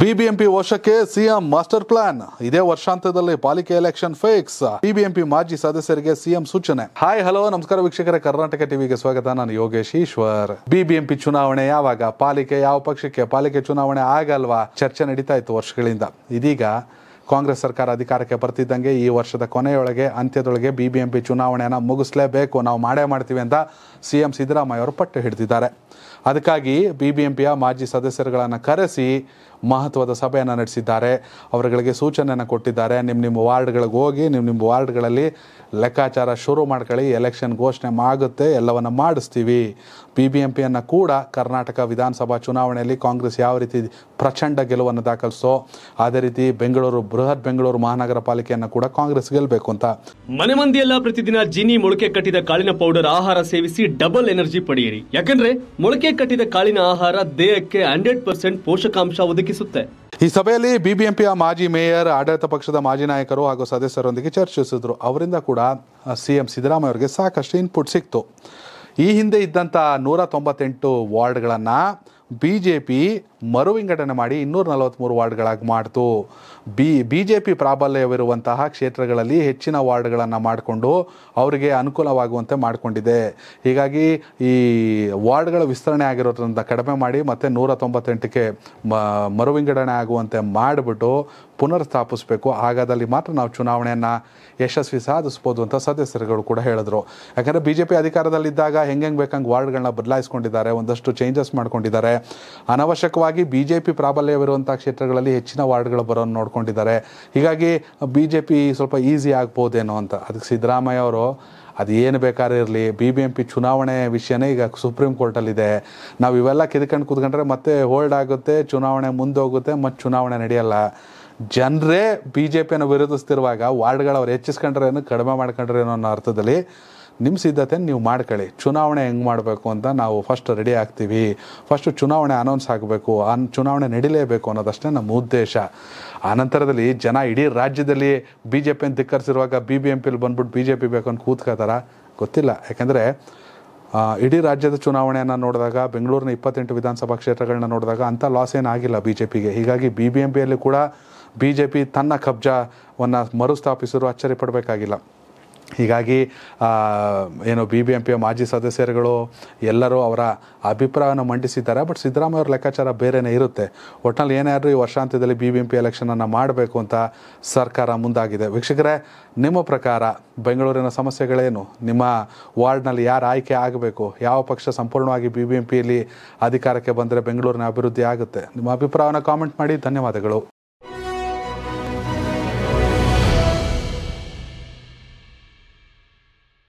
BBMP ವರ್ಷಕ್ಕೆ CM master plan ಇದೇ ವರ್ಷಾಂತ್ಯದಲ್ಲಿ ಪಾಲಿಕೆ ಎಲೆಕ್ಷನ್ ಫಿಕ್ಸ್ ಬಿಬಿಎಂಪಿ ಮಾಜಿ ಸದಸ್ಯರಿಗೆ ಸಿಎಂ ಸೂಚನೆ ಹಾಯ್ ಹಲೋ ನಮಸ್ಕಾರ ವೀಕ್ಷಕರ ಕರ್ನಾಟಕ ಟಿವಿಗೆ ಸ್ವಾಗತ ನಾನು ಯೋಗೇಶ್ ಈಶ್ವರ್ ಬಿಬಿಎಂಪಿ ಚುನಾವಣೆ ಯಾವಾಗ ಪಾಲಿಕೆ ಯಾವ ಪಕ್ಷಕ್ಕೆ ಪಾಲಿಕೆ ಚುನಾವಣೆ ಆಗಲ್ವಾ ಚರ್ಚೆ ನಡೀತಾ ಇತ್ತು ವರ್ಷಗಳಿಂದ ಇದೀಗ ಕಾಂಗ್ರೆಸ್ ಸರ್ಕಾರ ಅಧಿಕಾರಕ್ಕೆ ಬರ್ತಿದ್ದಂಗೆ ಈ ವರ್ಷದ ಕೊನೆಯೊಳಗೆ ಅಂತ್ಯದೊಳಗೆ ಬಿಬಿಎಂಪಿ ಚುನಾವಣೆಯನ್ನು ಮುಗಿಸಲೇಬೇಕು ನಾವು ಮಾಡೇ ಮಾಡ್ತೀವಿ ಅಂತ ಸಿಎಂ ಸಿದ್ದರಾಮಯ್ಯ ಅವರು ಪಟ್ಟು ಹಿಡಿದಿದ್ದಾರೆ ಅದಕ್ಕಾಗಿ ಬಿ ಬಿ ಎಂ ಪಿಯ ಮಾಜಿ ಸದಸ್ಯರುಗಳನ್ನು ಕರೆಸಿ ಮಹತ್ವದ ಸಭೆಯನ್ನು ನಡೆಸಿದ್ದಾರೆ ಅವರುಗಳಿಗೆ ಸೂಚನೆಯನ್ನು ಕೊಟ್ಟಿದ್ದಾರೆ ನಿಮ್ಮ ನಿಮ್ಮ ವಾರ್ಡ್ಗಳಿಗೆ ಹೋಗಿ ನಿಮ್ಮ ನಿಮ್ಮ ವಾರ್ಡ್ಗಳಲ್ಲಿ ಲೆಕ್ಕಾಚಾರ ಶುರು ಮಾಡ್ಕೊಳ್ಳಿ ಎಲೆಕ್ಷನ್ ಘೋಷಣೆ ಆಗುತ್ತೆ ಎಲ್ಲವನ್ನು ಮಾಡಿಸ್ತೀವಿ ಬಿ ಬಿ ಎಂ ಪಿಯನ್ನು ಕೂಡ ಕರ್ನಾಟಕ ವಿಧಾನಸಭಾ ಚುನಾವಣೆಯಲ್ಲಿ ಕಾಂಗ್ರೆಸ್ ಯಾವ ರೀತಿ ಪ್ರಚಂಡ ಗೆಲುವನ್ನು ದಾಖಲಿಸೋ ಅದೇ ರೀತಿ ಬೆಂಗಳೂರು ಬೃಹತ್ ಬೆಂಗಳೂರು ಮಹಾನಗರ ಪಾಲಿಕೆಯನ್ನು ಕೂಡ ಕಾಂಗ್ರೆಸ್ ಗೆಲ್ಲಬೇಕು ಅಂತ ಮನೆ ಮಂದಿಯೆಲ್ಲ ಪ್ರತಿದಿನ ಜಿನಿ ಮೊಳಕೆ ಕಟ್ಟಿದ ಕಾಳಿನ ಪೌಡರ್ ಆಹಾರ ಸೇವಿಸಿ ಡಬಲ್ ಎನರ್ಜಿ ಪಡೆಯಿರಿ ಯಾಕಂದ್ರೆ ಮೊಳಕೆ ಕಟ್ಟಿದ ಕಾಳಿನ ಆಹಾರ ದೇಹಕ್ಕೆ ಹಂಡ್ರೆಡ್ ಪರ್ಸೆಂಟ್ ಪೋಷಕಾಂಶ ಒದಗಿಸುತ್ತೆ ಈ ಸಭೆಯಲ್ಲಿ ಬಿಬಿಎಂಪಿಯ ಮಾಜಿ ಮೇಯರ್ ಆಡಳಿತ ಪಕ್ಷದ ಮಾಜಿ ನಾಯಕರು ಹಾಗೂ ಸದಸ್ಯರೊಂದಿಗೆ ಚರ್ಚಿಸಿದ್ರು ಅವರಿಂದ ಕೂಡ ಸಿಎಂ ಸಿದ್ದರಾಮಯ್ಯ ಅವರಿಗೆ ಸಾಕಷ್ಟು ಇನ್ಪುಟ್ ಸಿಕ್ತು ಈ ಹಿಂದೆ ಇದ್ದಂಥ ನೂರ ತೊಂಬತ್ತೆಂಟು ವಾರ್ಡ್ಗಳನ್ನ ಬಿ ಜೆ ಪಿ ಮರು ಮಾಡಿ ಇನ್ನೂರ ನಲವತ್ತ್ಮೂರು ವಾರ್ಡ್ಗಳಾಗಿ ಮಾಡ್ತು ಬಿ ಬಿ ಜೆ ಪಿ ಪ್ರಾಬಲ್ಯವಿರುವಂತಹ ಕ್ಷೇತ್ರಗಳಲ್ಲಿ ಹೆಚ್ಚಿನ ವಾರ್ಡ್ಗಳನ್ನು ಮಾಡಿಕೊಂಡು ಅವರಿಗೆ ಅನುಕೂಲವಾಗುವಂತೆ ಮಾಡಿಕೊಂಡಿದೆ ಹೀಗಾಗಿ ಈ ವಾರ್ಡ್ಗಳ ವಿಸ್ತರಣೆ ಆಗಿರೋದ್ರಿಂದ ಕಡಿಮೆ ಮಾಡಿ ಮತ್ತು ನೂರ ತೊಂಬತ್ತೆಂಟಕ್ಕೆ ಮರು ವಿಂಗಡಣೆ ಆಗುವಂತೆ ಮಾಡಿಬಿಟ್ಟು ಪುನರ್ ಸ್ಥಾಪಿಸಬೇಕು ಹಾಗಾದಲ್ಲಿ ಮಾತ್ರ ನಾವು ಚುನಾವಣೆಯನ್ನು ಯಶಸ್ವಿ ಸಾಧಿಸ್ಬೋದು ಅಂತ ಸದಸ್ಯರುಗಳು ಕೂಡ ಹೇಳಿದ್ರು ಯಾಕಂದರೆ ಬಿ ಜೆ ಪಿ ಅಧಿಕಾರದಲ್ಲಿದ್ದಾಗ ಹೆಂಗೆ ಬೇಕಂಗೆ ವಾರ್ಡ್ಗಳನ್ನ ಬದಲಾಯಿಸ್ಕೊಂಡಿದ್ದಾರೆ ಒಂದಷ್ಟು ಚೇಂಜಸ್ ಮಾಡ್ಕೊಂಡಿದ್ದಾರೆ ಅನವಶ್ಯಕವಾಗಿ ಬಿ ಜೆ ಪಿ ಪ್ರಾಬಲ್ಯವಿರುವಂಥ ಕ್ಷೇತ್ರಗಳಲ್ಲಿ ಹೆಚ್ಚಿನ ವಾರ್ಡ್ಗಳು ಬರೋನ್ನು ನೋಡ್ಕೊಂಡಿದ್ದಾರೆ ಹೀಗಾಗಿ ಬಿ ಜೆ ಪಿ ಸ್ವಲ್ಪ ಈಸಿ ಆಗ್ಬೋದೇನೋ ಅಂತ ಅದಕ್ಕೆ ಸಿದ್ದರಾಮಯ್ಯ ಅವರು ಅದು ಏನು ಬೇಕಾದ್ರೆ ಇರಲಿ ಬಿ ಬಿ ಎಂ ಪಿ ಚುನಾವಣೆ ವಿಷಯನೇ ಈಗ ಸುಪ್ರೀಂ ಕೋರ್ಟಲ್ಲಿದೆ ನಾವು ಇವೆಲ್ಲ ಕಿದ್ಕೊಂಡು ಕೂತ್ಕೊಂಡ್ರೆ ಮತ್ತೆ ಹೋಲ್ಡ್ ಆಗುತ್ತೆ ಚುನಾವಣೆ ಮುಂದೋಗುತ್ತೆ ಮತ್ತು ಚುನಾವಣೆ ನಡೆಯಲ್ಲ ಜನರೇ ಬಿ ಜೆ ಪಿಯನ್ನು ವಿರೋಧಿಸ್ತಿರುವಾಗ ವಾರ್ಡ್ಗಳು ಅವ್ರು ಹೆಚ್ಚಿಸ್ಕೊಂಡ್ರೇನು ಕಡಿಮೆ ಮಾಡ್ಕೊಂಡ್ರೇನೋ ಅನ್ನೋ ಅರ್ಥದಲ್ಲಿ ನಿಮ್ಮ ಸಿದ್ಧತೆಯನ್ನು ನೀವು ಮಾಡ್ಕೊಳ್ಳಿ ಚುನಾವಣೆ ಹೆಂಗೆ ಮಾಡಬೇಕು ಅಂತ ನಾವು ಫಸ್ಟ್ ರೆಡಿ ಆಗ್ತೀವಿ ಫಸ್ಟು ಚುನಾವಣೆ ಅನೌನ್ಸ್ ಆಗಬೇಕು ಅನ್ ಚುನಾವಣೆ ನಡೀಲೇಬೇಕು ಅನ್ನೋದಷ್ಟೇ ನಮ್ಮ ಉದ್ದೇಶ ಆನಂತರದಲ್ಲಿ ಜನ ಇಡೀ ರಾಜ್ಯದಲ್ಲಿ ಬಿ ಜೆ ಪಿಯನ್ನು ಧಿಕ್ಕರಿಸಿರುವಾಗ ಬಿ ಬಿ ಎಂ ಪಿಲಿ ಬಂದ್ಬಿಟ್ಟು ಬಿ ಜೆ ಪಿ ಬೇಕು ಅಂತ ಕೂತ್ಕೋತಾರ ಗೊತ್ತಿಲ್ಲ ಯಾಕೆಂದರೆ ಇಡೀ ರಾಜ್ಯದ ಚುನಾವಣೆಯನ್ನು ನೋಡಿದಾಗ ಬೆಂಗಳೂರಿನ ಇಪ್ಪತ್ತೆಂಟು ವಿಧಾನಸಭಾ ಕ್ಷೇತ್ರಗಳನ್ನ ನೋಡಿದಾಗ ಅಂಥ ಲಾಸ್ ಏನಾಗಿಲ್ಲ ಬಿ ಜೆ ಪಿಗೆ ಹೀಗಾಗಿ ಬಿ ಬಿ ಎಂ ಪಿಯಲ್ಲಿ ಕೂಡ ಬಿ ಜೆ ಪಿ ತನ್ನ ಕಬ್ಜವನ್ನು ಮರುಸ್ಥಾಪಿಸಲು ಅಚ್ಚರಿ ಪಡಬೇಕಾಗಿಲ್ಲ ಹೀಗಾಗಿ ಏನು ಬಿ ಬಿ ಎಂ ಪಿಯ ಮಾಜಿ ಸದಸ್ಯರುಗಳು ಎಲ್ಲರೂ ಅವರ ಅಭಿಪ್ರಾಯವನ್ನು ಮಂಡಿಸಿದ್ದಾರೆ ಬಟ್ ಸಿದ್ದರಾಮಯ್ಯ ಲೆಕ್ಕಾಚಾರ ಬೇರೆಯೇ ಇರುತ್ತೆ ಒಟ್ಟಿನಲ್ಲಿ ಏನಾದರೂ ಈ ವರ್ಷಾಂತ್ಯದಲ್ಲಿ ಬಿ ಬಿ ಎಂ ಪಿ ಎಲೆಕ್ಷನನ್ನು ಮಾಡಬೇಕು ಅಂತ ಸರ್ಕಾರ ಮುಂದಾಗಿದೆ ವೀಕ್ಷಕರೇ ನಿಮ್ಮ ಪ್ರಕಾರ ಬೆಂಗಳೂರಿನ ಸಮಸ್ಯೆಗಳೇನು ನಿಮ್ಮ ವಾರ್ಡ್ನಲ್ಲಿ ಯಾರು ಆಯ್ಕೆ ಆಗಬೇಕು ಯಾವ ಪಕ್ಷ ಸಂಪೂರ್ಣವಾಗಿ ಬಿ ಬಿ ಎಂ ಅಧಿಕಾರಕ್ಕೆ ಬಂದರೆ ಬೆಂಗಳೂರಿನ ಅಭಿವೃದ್ಧಿ ಆಗುತ್ತೆ ನಿಮ್ಮ ಅಭಿಪ್ರಾಯವನ್ನು ಕಾಮೆಂಟ್ ಮಾಡಿ ಧನ್ಯವಾದಗಳು